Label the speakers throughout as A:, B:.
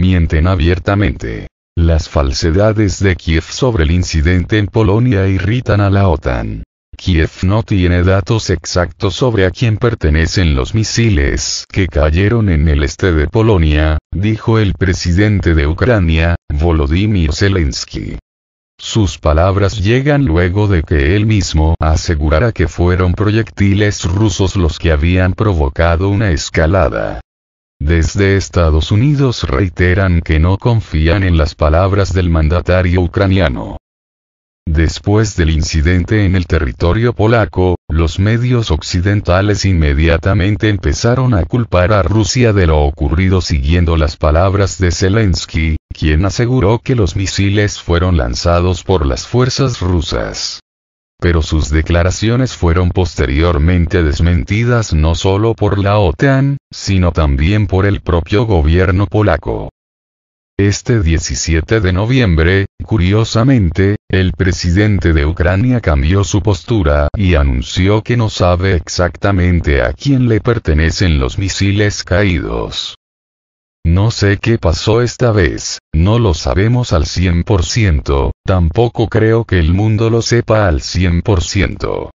A: mienten abiertamente. Las falsedades de Kiev sobre el incidente en Polonia irritan a la OTAN. Kiev no tiene datos exactos sobre a quién pertenecen los misiles que cayeron en el este de Polonia, dijo el presidente de Ucrania, Volodymyr Zelensky. Sus palabras llegan luego de que él mismo asegurara que fueron proyectiles rusos los que habían provocado una escalada. Desde Estados Unidos reiteran que no confían en las palabras del mandatario ucraniano. Después del incidente en el territorio polaco, los medios occidentales inmediatamente empezaron a culpar a Rusia de lo ocurrido siguiendo las palabras de Zelensky, quien aseguró que los misiles fueron lanzados por las fuerzas rusas pero sus declaraciones fueron posteriormente desmentidas no solo por la OTAN, sino también por el propio gobierno polaco. Este 17 de noviembre, curiosamente, el presidente de Ucrania cambió su postura y anunció que no sabe exactamente a quién le pertenecen los misiles caídos. No sé qué pasó esta vez, no lo sabemos al 100%, Tampoco creo que el mundo lo sepa al 100%.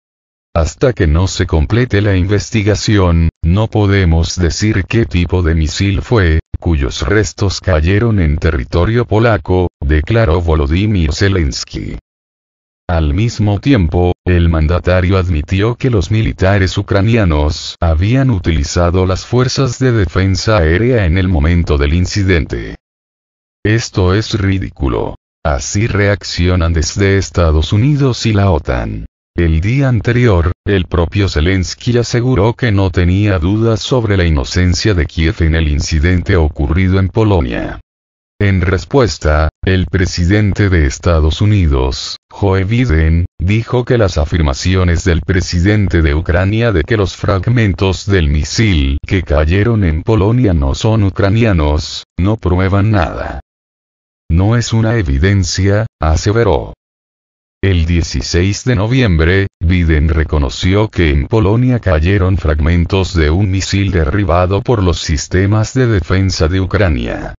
A: Hasta que no se complete la investigación, no podemos decir qué tipo de misil fue, cuyos restos cayeron en territorio polaco, declaró Volodymyr Zelensky. Al mismo tiempo, el mandatario admitió que los militares ucranianos habían utilizado las fuerzas de defensa aérea en el momento del incidente. Esto es ridículo. Así reaccionan desde Estados Unidos y la OTAN. El día anterior, el propio Zelensky aseguró que no tenía dudas sobre la inocencia de Kiev en el incidente ocurrido en Polonia. En respuesta, el presidente de Estados Unidos, Joe Biden, dijo que las afirmaciones del presidente de Ucrania de que los fragmentos del misil que cayeron en Polonia no son ucranianos, no prueban nada. No es una evidencia, aseveró. El 16 de noviembre, Biden reconoció que en Polonia cayeron fragmentos de un misil derribado por los sistemas de defensa de Ucrania.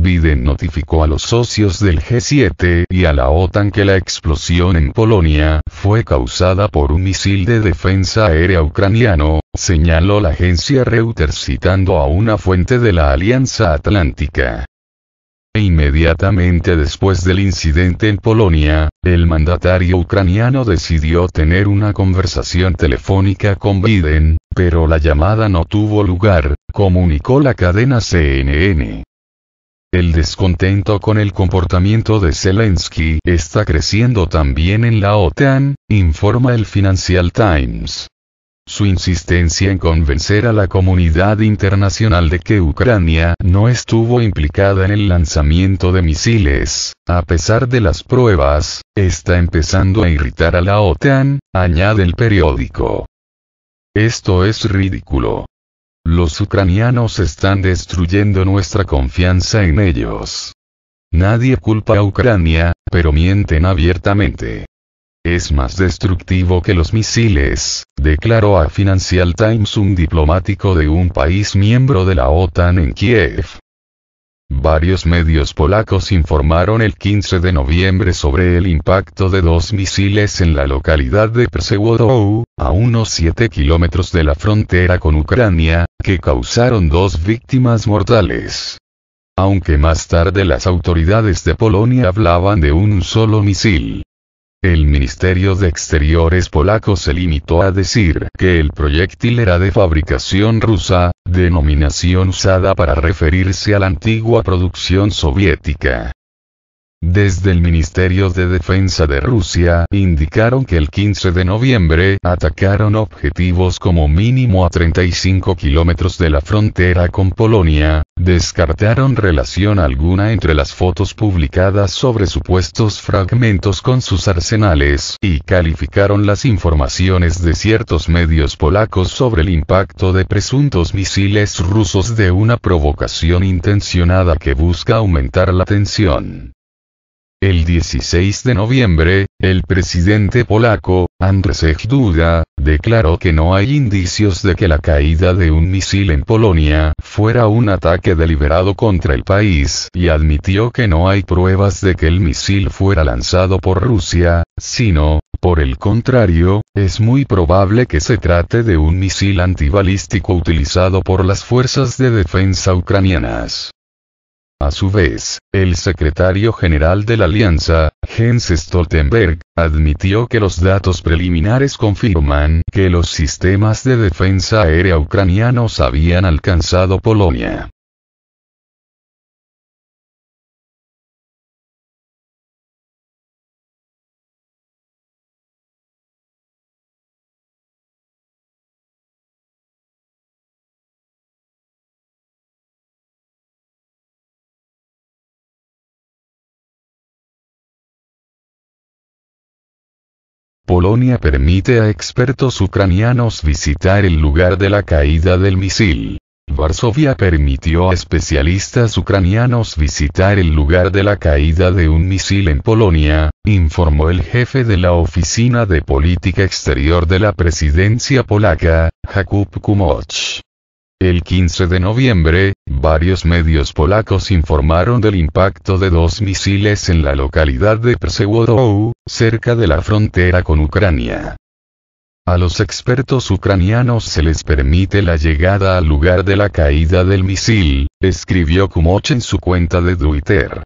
A: Biden notificó a los socios del G7 y a la OTAN que la explosión en Polonia fue causada por un misil de defensa aérea ucraniano, señaló la agencia Reuters citando a una fuente de la Alianza Atlántica. E inmediatamente después del incidente en Polonia, el mandatario ucraniano decidió tener una conversación telefónica con Biden, pero la llamada no tuvo lugar, comunicó la cadena CNN. El descontento con el comportamiento de Zelensky está creciendo también en la OTAN, informa el Financial Times. Su insistencia en convencer a la comunidad internacional de que Ucrania no estuvo implicada en el lanzamiento de misiles, a pesar de las pruebas, está empezando a irritar a la OTAN, añade el periódico. Esto es ridículo. Los ucranianos están destruyendo nuestra confianza en ellos. Nadie culpa a Ucrania, pero mienten abiertamente. Es más destructivo que los misiles, declaró a Financial Times un diplomático de un país miembro de la OTAN en Kiev. Varios medios polacos informaron el 15 de noviembre sobre el impacto de dos misiles en la localidad de Przewodow, a unos 7 kilómetros de la frontera con Ucrania, que causaron dos víctimas mortales. Aunque más tarde las autoridades de Polonia hablaban de un solo misil. El Ministerio de Exteriores polaco se limitó a decir que el proyectil era de fabricación rusa, denominación usada para referirse a la antigua producción soviética. Desde el Ministerio de Defensa de Rusia indicaron que el 15 de noviembre atacaron objetivos como mínimo a 35 kilómetros de la frontera con Polonia, descartaron relación alguna entre las fotos publicadas sobre supuestos fragmentos con sus arsenales y calificaron las informaciones de ciertos medios polacos sobre el impacto de presuntos misiles rusos de una provocación intencionada que busca aumentar la tensión. El 16 de noviembre, el presidente polaco, Andrzej Duda, declaró que no hay indicios de que la caída de un misil en Polonia fuera un ataque deliberado contra el país y admitió que no hay pruebas de que el misil fuera lanzado por Rusia, sino, por el contrario, es muy probable que se trate de un misil antibalístico utilizado por las fuerzas de defensa ucranianas. A su vez, el secretario general de la Alianza, Jens Stoltenberg, admitió que los datos preliminares confirman que los sistemas de defensa aérea ucranianos habían alcanzado Polonia. Polonia permite a expertos ucranianos visitar el lugar de la caída del misil. Varsovia permitió a especialistas ucranianos visitar el lugar de la caída de un misil en Polonia, informó el jefe de la Oficina de Política Exterior de la Presidencia Polaca, Jakub Kumoch. El 15 de noviembre, varios medios polacos informaron del impacto de dos misiles en la localidad de Przewodow, cerca de la frontera con Ucrania. A los expertos ucranianos se les permite la llegada al lugar de la caída del misil, escribió Kumoch en su cuenta de Twitter.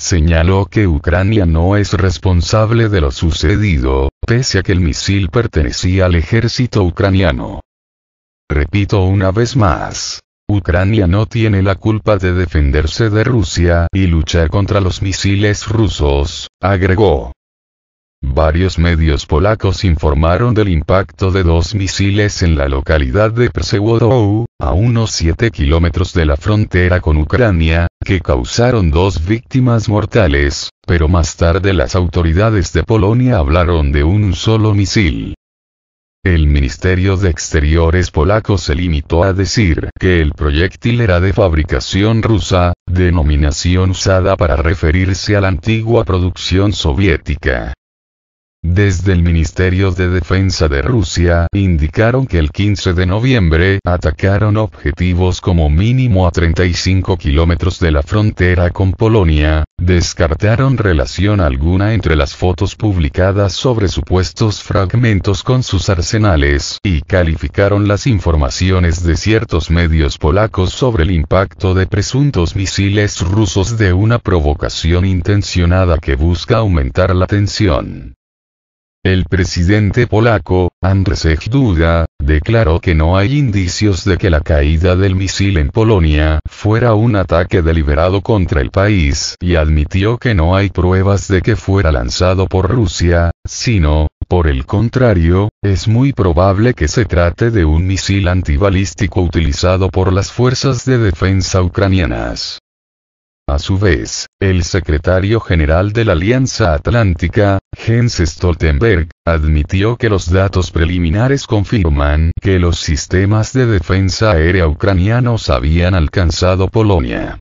A: Señaló que Ucrania no es responsable de lo sucedido, pese a que el misil pertenecía al ejército ucraniano. Repito una vez más. Ucrania no tiene la culpa de defenderse de Rusia y luchar contra los misiles rusos, agregó. Varios medios polacos informaron del impacto de dos misiles en la localidad de Przewodow, a unos 7 kilómetros de la frontera con Ucrania, que causaron dos víctimas mortales, pero más tarde las autoridades de Polonia hablaron de un solo misil. El Ministerio de Exteriores polaco se limitó a decir que el proyectil era de fabricación rusa, denominación usada para referirse a la antigua producción soviética. Desde el Ministerio de Defensa de Rusia indicaron que el 15 de noviembre atacaron objetivos como mínimo a 35 kilómetros de la frontera con Polonia, descartaron relación alguna entre las fotos publicadas sobre supuestos fragmentos con sus arsenales y calificaron las informaciones de ciertos medios polacos sobre el impacto de presuntos misiles rusos de una provocación intencionada que busca aumentar la tensión. El presidente polaco, Andrzej Duda, declaró que no hay indicios de que la caída del misil en Polonia fuera un ataque deliberado contra el país y admitió que no hay pruebas de que fuera lanzado por Rusia, sino, por el contrario, es muy probable que se trate de un misil antibalístico utilizado por las fuerzas de defensa ucranianas. A su vez, el secretario general de la Alianza Atlántica, Jens Stoltenberg, admitió que los datos preliminares confirman que los sistemas de defensa aérea ucranianos habían alcanzado Polonia.